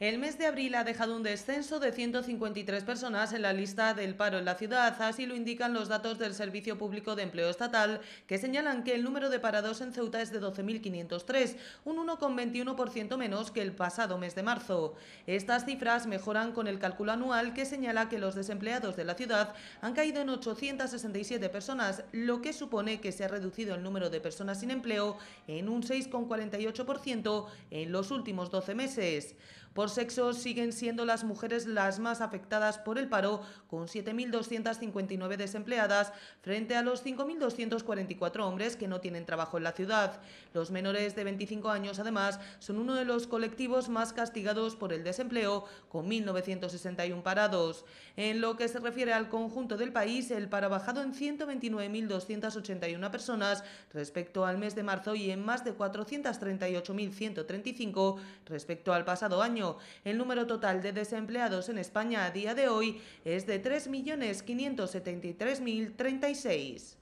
El mes de abril ha dejado un descenso de 153 personas en la lista del paro en la ciudad, así lo indican los datos del Servicio Público de Empleo Estatal, que señalan que el número de parados en Ceuta es de 12.503, un 1,21% menos que el pasado mes de marzo. Estas cifras mejoran con el cálculo anual que señala que los desempleados de la ciudad han caído en 867 personas, lo que supone que se ha reducido el número de personas sin empleo en un 6,48% en los últimos 12 meses sexos siguen siendo las mujeres las más afectadas por el paro, con 7.259 desempleadas frente a los 5.244 hombres que no tienen trabajo en la ciudad. Los menores de 25 años, además, son uno de los colectivos más castigados por el desempleo, con 1.961 parados. En lo que se refiere al conjunto del país, el paro ha bajado en 129.281 personas respecto al mes de marzo y en más de 438.135 respecto al pasado año, el número total de desempleados en España a día de hoy es de 3.573.036.